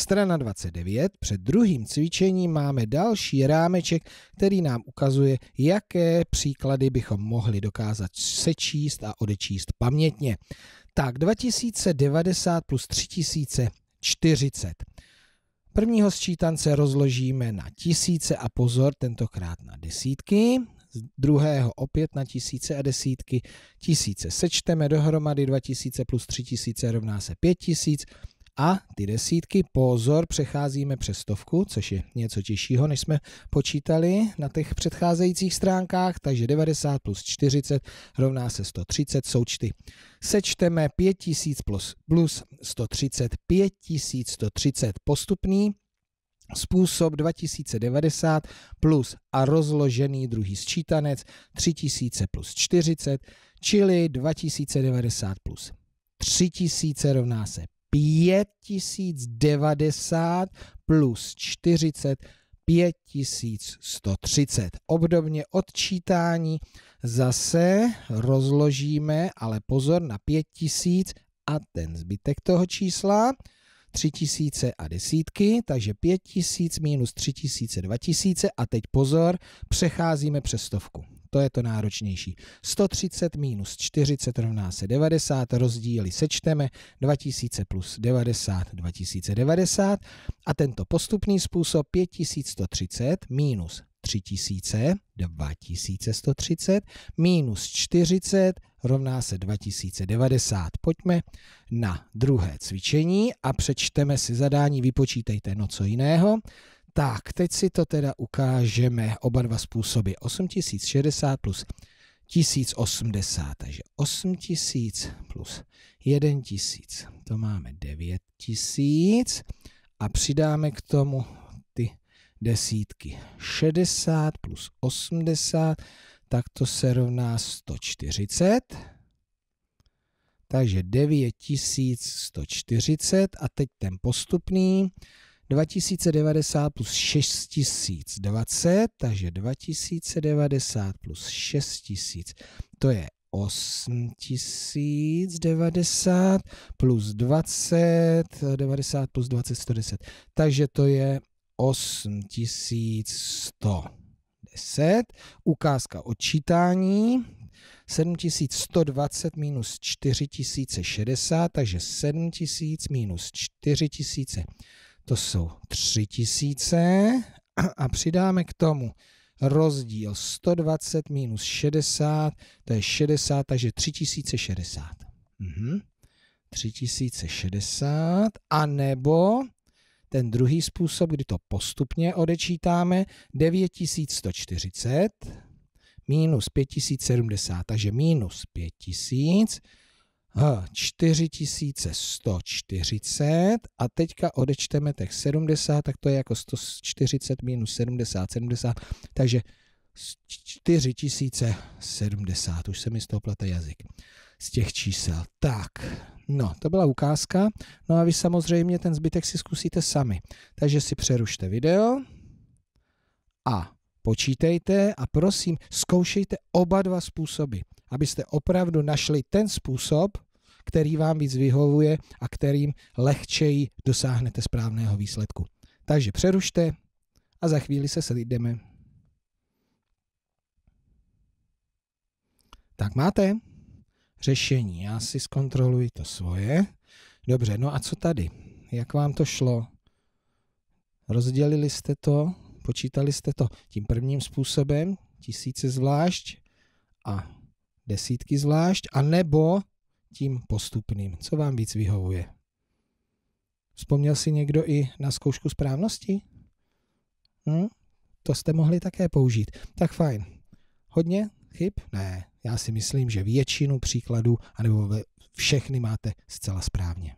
Strana 29, před druhým cvičením máme další rámeček, který nám ukazuje, jaké příklady bychom mohli dokázat sečíst a odečíst pamětně. Tak, 2090 plus 3040. Prvního sčítance rozložíme na tisíce a pozor, tentokrát na desítky. Z druhého opět na tisíce a desítky. Tisíce sečteme dohromady 2000 plus 3000 rovná se 5000. A ty desítky, pozor, přecházíme přes stovku, což je něco těžšího, než jsme počítali na těch předcházejících stránkách, takže 90 plus 40 rovná se 130 součty. Sečteme 5000 plus, plus 130, 5130 postupný, Způsob 2090 plus a rozložený druhý sčítanec 3000 plus 40, čili 2090 plus 3000 rovná se 5090 plus 40 5130. Obdobně odčítání zase rozložíme, ale pozor na 5000 a ten zbytek toho čísla. 3000 a desítky, takže 5000 minus 3000, 2000 a teď pozor, přecházíme přes stovku to je to náročnější. 130 minus 40 rovná se 90, rozdíly sečteme 2000 plus 90, 2090 a tento postupný způsob 5130 minus 3000, 2130 minus 40 rovná se 2090. Pojďme na druhé cvičení a přečteme si zadání, vypočítejte no co jiného. Tak, teď si to teda ukážeme oba dva způsoby. 8060 plus 1080, takže 8000 plus 1000, to máme 9000 a přidáme k tomu ty desítky. 60 plus 80, tak to se rovná 140. Takže 9140 a teď ten postupný. 2090 plus 6020, takže 2090 plus 6000, to je 8090 plus 20, 90 plus 20, 110. Takže to je 8110. Ukázka odčítání. 7120 minus 4060, takže 7000 minus 4060 to jsou 3000 a přidáme k tomu rozdíl 120 minus 60, to je 60, takže 3060. Mhm. 3060 a nebo ten druhý způsob, kdy to postupně odečítáme, 9140 minus 5070, takže minus 5000 4140 a teďka odečteme těch 70, tak to je jako 140 minus 70, 70, takže 4070, už se mi z toho plete jazyk, z těch čísel. Tak, no, to byla ukázka, no a vy samozřejmě ten zbytek si zkusíte sami. Takže si přerušte video a počítejte a prosím, zkoušejte oba dva způsoby abyste opravdu našli ten způsob, který vám víc vyhovuje a kterým lehčeji dosáhnete správného výsledku. Takže přerušte a za chvíli se sejdeme. Tak máte řešení. Já si zkontroluji to svoje. Dobře, no a co tady? Jak vám to šlo? Rozdělili jste to, počítali jste to tím prvním způsobem, tisíce zvlášť a desítky zvlášť, nebo tím postupným, co vám víc vyhovuje. Vzpomněl si někdo i na zkoušku správnosti? Hm? To jste mohli také použít. Tak fajn. Hodně chyb? Ne. Já si myslím, že většinu příkladů, anebo všechny máte zcela správně.